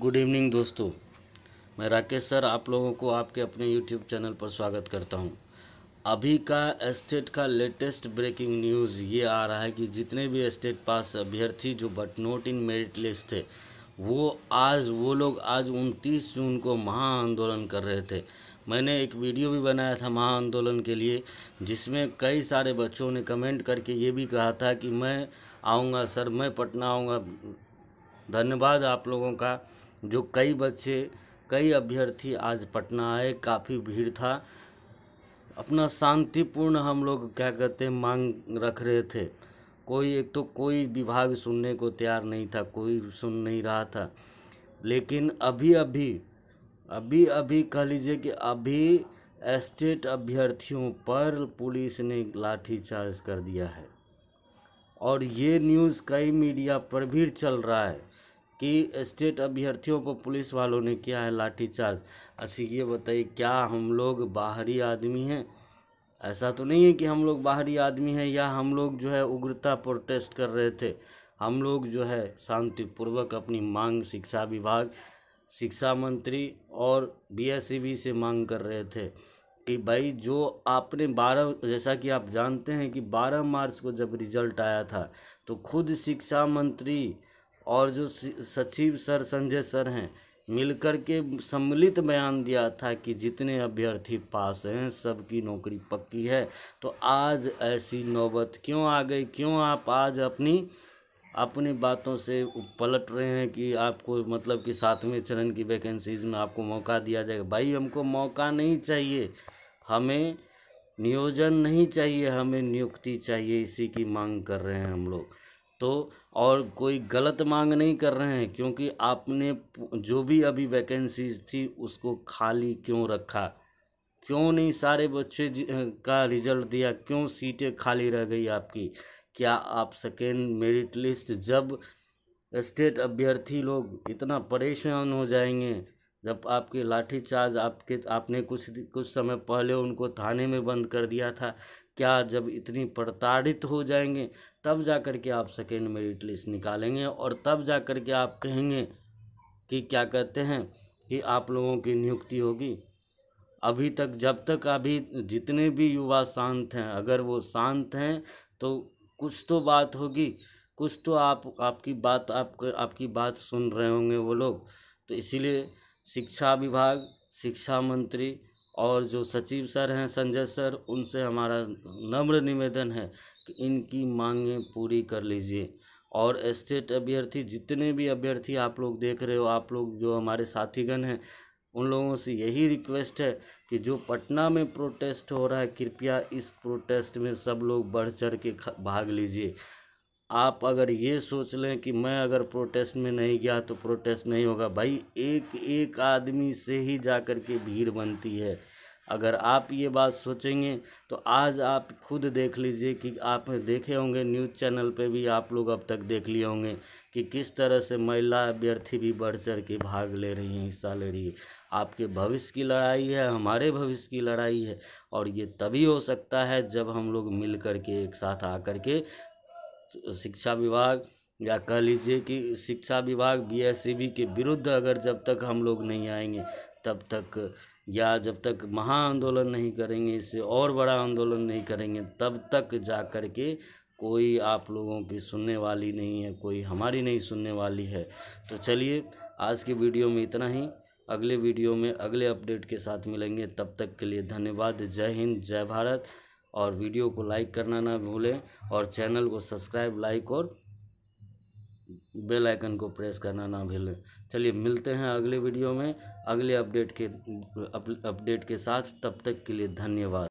Good evening दोस्तों मैं Rakesh sir आप लोगों को आपके अपने यूट्यूब चैनल पर स्वागत करता हूं। अभी का एस्टेट का लेटेस्ट ब्रेकिंग न्यूज़ ये आ रहा है कि जितने भी एस्टेट पास अभ्यर्थी जो but not in merit list थे वो आज वो लोग आज उनतीस जून को महा आंदोलन कर रहे थे मैंने एक वीडियो भी बनाया था महा आंदोलन के लिए जिसमें कई सारे बच्चों ने कमेंट करके ये भी कहा था कि मैं आऊँगा सर मैं पटना आऊँगा धन्यवाद आप लोगों का जो कई बच्चे कई अभ्यर्थी आज पटना आए काफ़ी भीड़ था अपना शांतिपूर्ण हम लोग क्या कहते हैं मांग रख रहे थे कोई एक तो कोई विभाग सुनने को तैयार नहीं था कोई सुन नहीं रहा था लेकिन अभी अभी अभी अभी कह लीजिए कि अभी एस्टेट अभ्यर्थियों पर पुलिस ने लाठीचार्ज कर दिया है और ये न्यूज़ कई मीडिया पर भी चल रहा है कि स्टेट अभ्यर्थियों पर पुलिस वालों ने किया है लाठीचार्ज अच्छा ये बताइए क्या हम लोग बाहरी आदमी हैं ऐसा तो नहीं है कि हम लोग बाहरी आदमी हैं या हम लोग जो है उग्रता प्रोटेस्ट कर रहे थे हम लोग जो है शांतिपूर्वक अपनी मांग शिक्षा विभाग शिक्षा मंत्री और बी e से मांग कर रहे थे कि भाई जो आपने बारह जैसा कि आप जानते हैं कि बारह मार्च को जब रिजल्ट आया था तो खुद शिक्षा मंत्री और जो सचिव सर संजय सर हैं मिलकर के सम्मिलित बयान दिया था कि जितने अभ्यर्थी पास हैं सबकी नौकरी पक्की है तो आज ऐसी नौबत क्यों आ गई क्यों आप आज अपनी अपनी बातों से पलट रहे हैं कि आपको मतलब कि सातवें चरण की वैकेंसीज में आपको मौका दिया जाएगा भाई हमको मौका नहीं चाहिए हमें नियोजन नहीं चाहिए हमें नियुक्ति चाहिए इसी की मांग कर रहे हैं हम लोग तो और कोई गलत मांग नहीं कर रहे हैं क्योंकि आपने जो भी अभी वैकेंसीज थी उसको खाली क्यों रखा क्यों नहीं सारे बच्चे का रिजल्ट दिया क्यों सीटें खाली रह गई आपकी क्या आप सेकेंड मेरिट लिस्ट जब स्टेट अभ्यर्थी लोग इतना परेशान हो जाएंगे जब आपके लाठी चार्ज आपके आपने कुछ कुछ समय पहले उनको थाने में बंद कर दिया था क्या जब इतनी प्रताड़ित हो जाएंगे तब जा कर के आप सेकेंड मेरिट लिस्ट निकालेंगे और तब जा कर के आप कहेंगे कि क्या कहते हैं कि आप लोगों की नियुक्ति होगी अभी तक जब तक अभी जितने भी युवा शांत हैं अगर वो शांत हैं तो कुछ तो बात होगी कुछ तो आप आपकी बात आप आपकी बात सुन रहे होंगे वो लोग तो इसीलिए शिक्षा विभाग शिक्षा मंत्री और जो सचिव सर हैं संजय सर उनसे हमारा नम्र निवेदन है कि इनकी मांगें पूरी कर लीजिए और स्टेट अभ्यर्थी जितने भी अभ्यर्थी आप लोग देख रहे हो आप लोग जो हमारे साथीगण हैं उन लोगों से यही रिक्वेस्ट है कि जो पटना में प्रोटेस्ट हो रहा है कृपया इस प्रोटेस्ट में सब लोग बढ़ चढ़ के भाग लीजिए आप अगर ये सोच लें कि मैं अगर प्रोटेस्ट में नहीं गया तो प्रोटेस्ट नहीं होगा भाई एक एक आदमी से ही जा कर के भीड़ बनती है अगर आप ये बात सोचेंगे तो आज आप खुद देख लीजिए कि आप देखे होंगे न्यूज़ चैनल पे भी आप लोग अब तक देख लिए होंगे कि किस तरह से महिला अभ्यर्थी भी बढ़ चढ़ के भाग ले रही हैं हिस्सा ले रही है आपके भविष्य की लड़ाई है हमारे भविष्य की लड़ाई है और ये तभी हो सकता है जब हम लोग मिल कर के एक साथ आकर के शिक्षा विभाग या कह लीजिए कि शिक्षा विभाग बी e के विरुद्ध अगर जब तक हम लोग नहीं आएंगे तब तक या जब तक महा आंदोलन नहीं करेंगे इससे और बड़ा आंदोलन नहीं करेंगे तब तक जा कर के कोई आप लोगों की सुनने वाली नहीं है कोई हमारी नहीं सुनने वाली है तो चलिए आज के वीडियो में इतना ही अगले वीडियो में अगले अपडेट के साथ मिलेंगे तब तक के लिए धन्यवाद जय हिंद जय भारत और वीडियो को लाइक करना ना भूलें और चैनल को सब्सक्राइब लाइक और बेल आइकन को प्रेस करना ना भूलें चलिए मिलते हैं अगले वीडियो में अगले अपडेट के अपडेट के साथ तब तक के लिए धन्यवाद